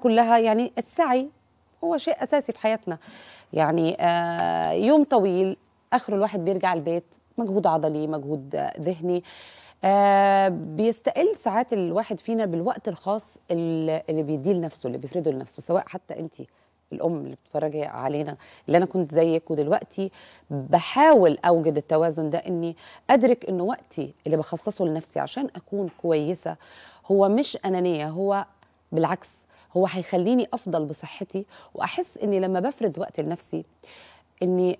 كلها يعني السعي هو شيء اساسي في حياتنا يعني آه، يوم طويل اخر الواحد بيرجع البيت مجهود عضلي مجهود ذهني آه بيستقل ساعات الواحد فينا بالوقت الخاص اللي بيديه لنفسه اللي بيفرده لنفسه سواء حتى انت الام اللي بتتفرجي علينا اللي انا كنت زيك ودلوقتي بحاول اوجد التوازن ده اني ادرك انه وقتي اللي بخصصه لنفسي عشان اكون كويسه هو مش انانيه هو بالعكس هو هيخليني افضل بصحتي واحس اني لما بفرد وقت لنفسي اني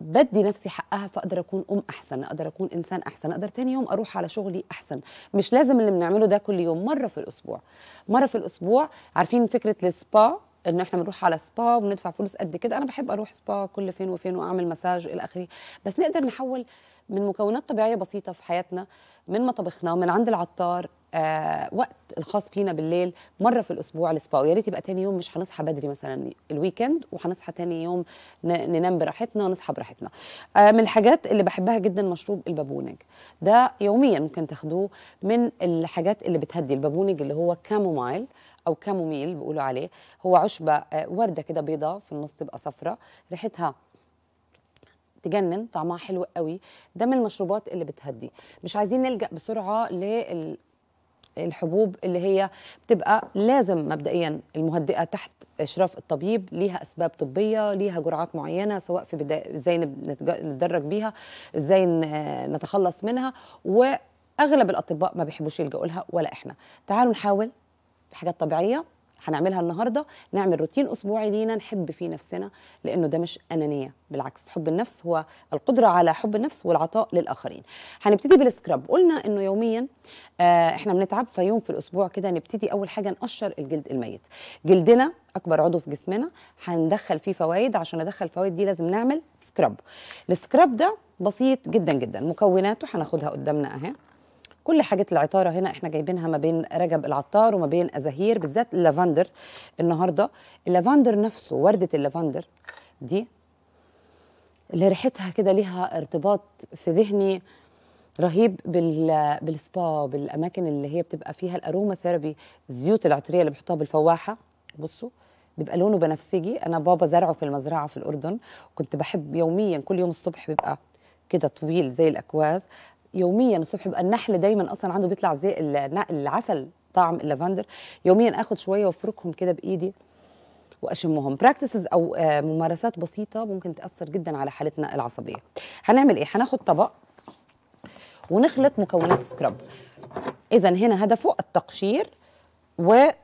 بدي نفسي حقها فاقدر اكون ام احسن اقدر اكون انسان احسن اقدر تاني يوم اروح على شغلي احسن مش لازم اللي بنعمله ده كل يوم مره في الاسبوع مره في الاسبوع عارفين فكره السبا ان احنا بنروح على سبا وبندفع فلوس قد كده انا بحب اروح سبا كل فين وفين واعمل مساج الى اخره بس نقدر نحول من مكونات طبيعيه بسيطه في حياتنا من مطبخنا ومن عند العطار آه، وقت الخاص فينا بالليل مره في الاسبوع السبا ويا ريت يبقى تاني يوم مش هنصحى بدري مثلا الويكند وهنصحى تاني يوم ننام براحتنا نصحى براحتنا آه، من الحاجات اللي بحبها جدا مشروب البابونج ده يوميا ممكن تاخدوه من الحاجات اللي بتهدي البابونج اللي هو كامومايل او كاموميل بيقولوا عليه هو عشبه آه، ورده كده بيضه في النص تبقى صفراء ريحتها تجنن طعمها حلو قوي ده من المشروبات اللي بتهدي مش عايزين نلجا بسرعه لل الحبوب اللي هي بتبقى لازم مبدئيا المهدئه تحت اشراف الطبيب ليها اسباب طبيه ليها جرعات معينه سواء في ازاي نتدرج بيها ازاي نتخلص منها واغلب الاطباء ما بيحبوش يلجؤوا لها ولا احنا تعالوا نحاول حاجات طبيعيه هنعملها النهارده نعمل روتين اسبوعي لينا نحب فيه نفسنا لانه ده مش انانيه بالعكس حب النفس هو القدره على حب النفس والعطاء للاخرين هنبتدي بالسكراب قلنا انه يوميا آه احنا بنتعب فيوم في الاسبوع كده نبتدي اول حاجه نقشر الجلد الميت جلدنا اكبر عضو في جسمنا هندخل فيه فوائد عشان ادخل الفوائد دي لازم نعمل سكراب السكراب ده بسيط جدا جدا مكوناته هناخدها قدامنا اهي كل حاجات العطاره هنا احنا جايبينها ما بين رجب العطار وما بين ازاهير بالذات اللافندر النهارده اللافندر نفسه ورده اللافندر دي اللي ريحتها كده ليها ارتباط في ذهني رهيب بال بالسبا بالاماكن اللي هي بتبقى فيها الاروما ثيرابي الزيوت العطريه اللي بيحطوها بالفواحه بصوا بيبقى لونه بنفسجي انا بابا زرعه في المزرعه في الاردن كنت بحب يوميا كل يوم الصبح بيبقى كده طويل زي الاكواز يوميا الصبح بقى النحل دايما اصلا عنده بيطلع زي العسل طعم اللافندر يوميا اخد شويه وافركهم كده بايدي واشمهم براكتسز او آه، ممارسات بسيطه ممكن تاثر جدا على حالتنا العصبيه هنعمل ايه هناخد طبق ونخلط مكونات سكراب اذا هنا هدفه التقشير وفتح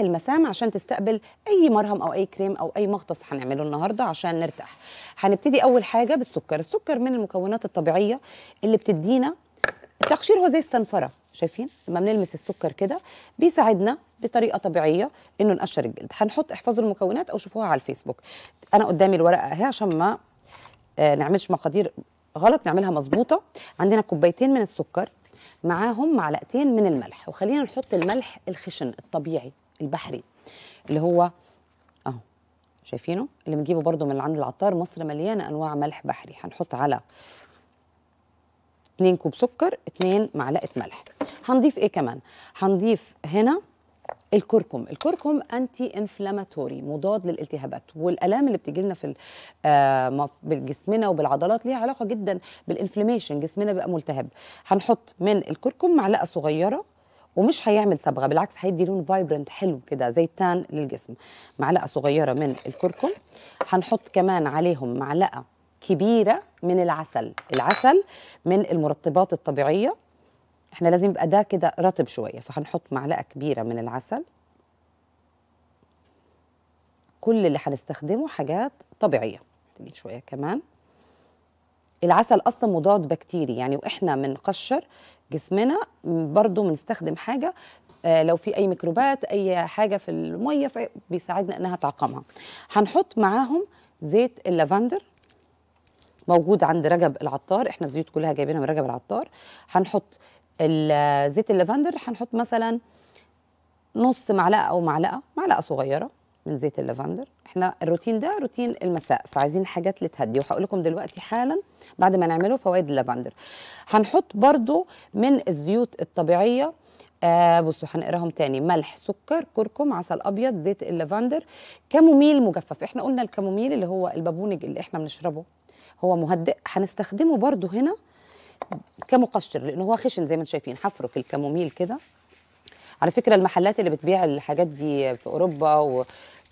آه، المسام عشان تستقبل اي مرهم او اي كريم او اي مغطس هنعمله النهارده عشان نرتاح هنبتدي اول حاجه بالسكر السكر من المكونات الطبيعيه اللي بتدينا التقشير هو زي الصنفره شايفين لما بنلمس السكر كده بيساعدنا بطريقه طبيعيه انه نقشر الجلد هنحط احفظوا المكونات او شوفوها على الفيسبوك انا قدامي الورقه اهي عشان ما آه، نعملش مقادير غلط نعملها مظبوطه عندنا كوبايتين من السكر معاهم معلقتين من الملح وخلينا نحط الملح الخشن الطبيعي البحري اللي هو اهو شايفينه اللي بنجيبه برده من عند العطار مصر مليانه انواع ملح بحري هنحط على 2 كوب سكر 2 معلقه ملح هنضيف ايه كمان هنضيف هنا الكركم الكركم انتي انفلاماتوري مضاد للالتهابات والالام اللي بتجي لنا في آه، بالجسمنا وبالعضلات ليها علاقه جدا بالانفلاميشن جسمنا بيبقى ملتهب هنحط من الكركم معلقه صغيره ومش هيعمل صبغه بالعكس هيدي لون فايبرنت حلو كده زي تان للجسم معلقه صغيره من الكركم هنحط كمان عليهم معلقه كبيره من العسل العسل من المرطبات الطبيعيه احنا لازم يبقى ده كده رطب شويه فهنحط معلقه كبيره من العسل كل اللي هنستخدمه حاجات طبيعيه محتاجين شويه كمان العسل اصلا مضاد بكتيري يعني واحنا بنقشر جسمنا برضو بنستخدم حاجه آه، لو في اي ميكروبات اي حاجه في الميه بيساعدنا انها تعقمها هنحط معاهم زيت اللافندر موجود عند رجب العطار احنا الزيوت كلها جايبينها من رجب العطار هنحط زيت اللافندر هنحط مثلا نص معلقه او معلقه معلقه صغيره من زيت اللافندر احنا الروتين ده روتين المساء فعايزين حاجات لتهدي وهقول لكم دلوقتي حالا بعد ما نعمله فوائد اللافندر هنحط برضو من الزيوت الطبيعيه آه بصوا هنقراهم تاني ملح سكر كركم عسل ابيض زيت اللافندر كاموميل مجفف احنا قلنا الكاموميل اللي هو البابونج اللي احنا بنشربه هو مهدئ هنستخدمه برضو هنا كمقشر لانه هو خشن زي ما انتم شايفين حفره في الكاموميل كده على فكره المحلات اللي بتبيع الحاجات دي في اوروبا و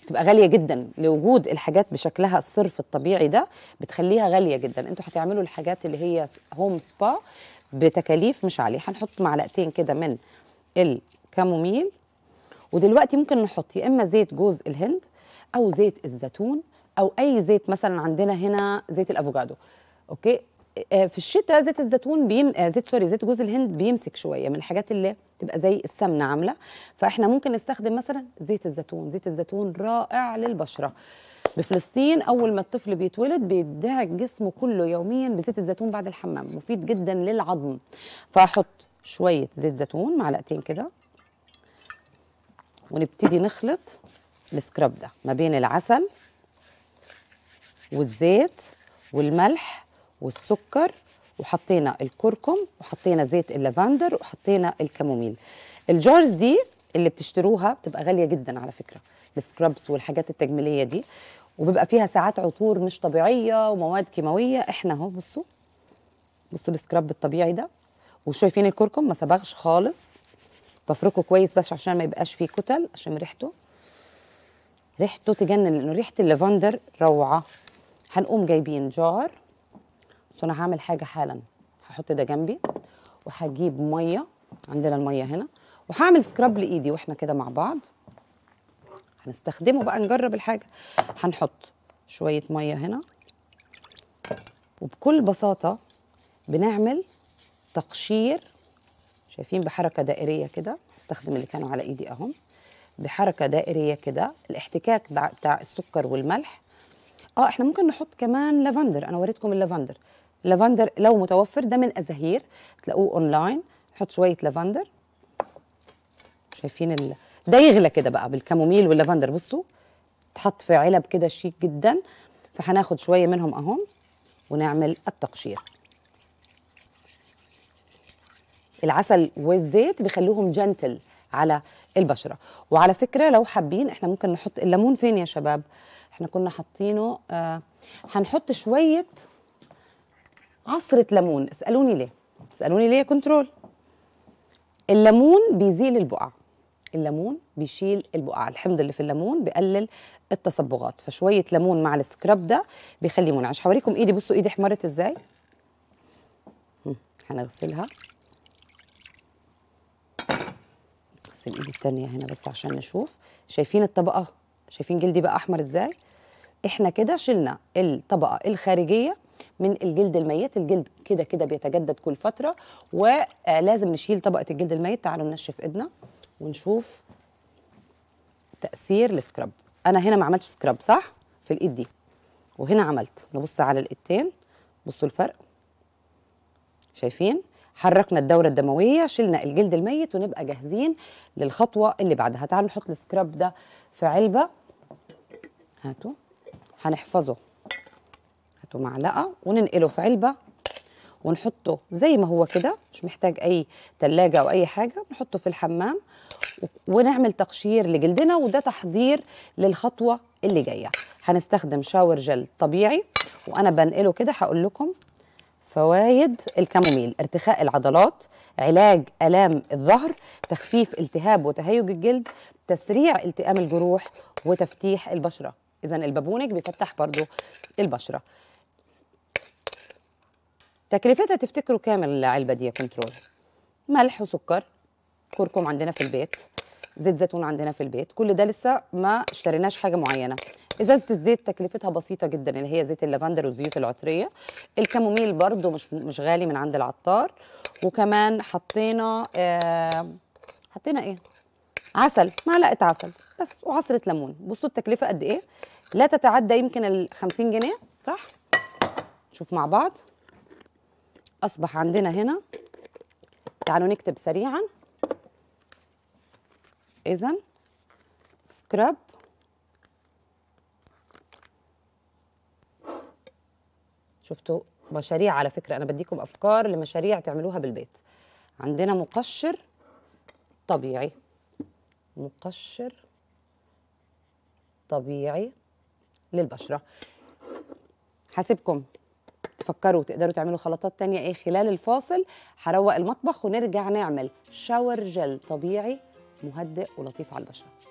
بتبقى غاليه جدا لوجود الحاجات بشكلها الصرف الطبيعي ده بتخليها غاليه جدا انتوا هتعملوا الحاجات اللي هي هوم سبا بتكاليف مش عاليه هنحط معلقتين كده من الكاموميل ودلوقتي ممكن نحط يا اما زيت جوز الهند او زيت الزيتون او اي زيت مثلا عندنا هنا زيت الافوكادو اوكي آه، في الشتاء زيت الزيتون بيم آه، زيت سوري زيت جوز الهند بيمسك شويه من الحاجات اللي تبقى زي السمنه عامله فاحنا ممكن نستخدم مثلا زيت الزيتون زيت الزيتون رائع للبشره بفلسطين اول ما الطفل بيتولد بيدعك جسمه كله يوميا بزيت الزيتون بعد الحمام مفيد جدا للعظم فاحط شويه زيت زيتون معلقتين كده ونبتدي نخلط السكراب ده ما بين العسل والزيت والملح والسكر وحطينا الكركم وحطينا زيت اللافندر وحطينا الكاموميل الجارز دي اللي بتشتروها بتبقى غاليه جدا على فكره السكرابس والحاجات التجميليه دي وبيبقى فيها ساعات عطور مش طبيعيه ومواد كيماويه احنا اهو بصوا بصوا السكراب الطبيعي ده وشايفين الكركم ما صبغش خالص بفركه كويس بس عشان ما يبقاش فيه كتل عشان ريحته ريحته تجنن لانه ريحه اللافندر روعه هنقوم جايبين جار بس انا هعمل حاجه حالا هحط ده جنبي وهجيب ميه عندنا الميه هنا وهعمل سكراب لايدي واحنا كده مع بعض هنستخدمه بقى نجرب الحاجه هنحط شويه ميه هنا وبكل بساطه بنعمل تقشير شايفين بحركه دائريه كده استخدم اللي كانوا على ايدي اهم بحركه دائريه كده الاحتكاك بتاع السكر والملح اه احنا ممكن نحط كمان لافندر انا وريتكم اللافندر لافندر لو متوفر ده من ازاهير تلاقوه اونلاين نحط شويه لافندر شايفين ال... ده يغلى كده بقى بالكاموميل واللافندر بصوا تحط في علب كده شيك جدا فهناخد شويه منهم اهم ونعمل التقشير العسل والزيت بيخلوهم جنتل على البشره وعلى فكره لو حابين احنا ممكن نحط الليمون فين يا شباب احنا كنا حاطينه آه هنحط شويه عصرة ليمون اسألوني ليه اسألوني ليه كنترول الليمون بيزيل البقع الليمون بيشيل البقع الحمض اللي في الليمون بقلل التصبغات فشوية ليمون مع السكراب ده بيخلي منعش هوريكم ايدي بصوا ايدي احمرت ازاي هنغسلها نغسل ايدي التانية هنا بس عشان نشوف شايفين الطبقة شايفين جلدي بقى احمر ازاي احنا كده شلنا الطبقة الخارجية من الجلد الميت الجلد كده كده بيتجدد كل فتره ولازم نشيل طبقه الجلد الميت تعالوا ننشف ايدنا ونشوف تاثير السكراب انا هنا ما عملتش سكراب صح في الايد دي وهنا عملت نبص على الايدتين بصوا الفرق شايفين حركنا الدوره الدمويه شلنا الجلد الميت ونبقى جاهزين للخطوه اللي بعدها تعالوا نحط السكراب ده في علبه هاتوا هنحفظه نحطه معلقه وننقله في علبه ونحطه زي ما هو كده مش محتاج اي تلاجة او اي حاجه نحطه في الحمام ونعمل تقشير لجلدنا وده تحضير للخطوه اللي جايه هنستخدم شاور جل طبيعي وانا بنقله كده هقول لكم فوائد الكاموميل ارتخاء العضلات علاج الام الظهر تخفيف التهاب وتهيج الجلد تسريع التئام الجروح وتفتيح البشره اذا البابونج بيفتح برضو البشره تكلفتها تفتكروا كام العلبه دي يا كنترول ملح وسكر كركم عندنا في البيت زيت زيتون عندنا في البيت كل ده لسه ما اشتريناش حاجه معينه ازازه الزيت تكلفتها بسيطه جدا اللي هي زيت اللافندر والزيوت العطريه الكاموميل برده مش مش غالي من عند العطار وكمان حطينا آه حطينا ايه عسل معلقه عسل بس وعصره ليمون بصوا التكلفه قد ايه لا تتعدى يمكن ال 50 جنيه صح نشوف مع بعض أصبح عندنا هنا تعالوا نكتب سريعا إذا سكراب شفتوا مشاريع على فكرة أنا بديكم أفكار لمشاريع تعملوها بالبيت عندنا مقشر طبيعي مقشر طبيعي للبشرة حاسبكم تفكروا تقدروا تعملوا خلطات تانية ايه خلال الفاصل هروق المطبخ ونرجع نعمل شاور جل طبيعي مهدئ ولطيف على البشره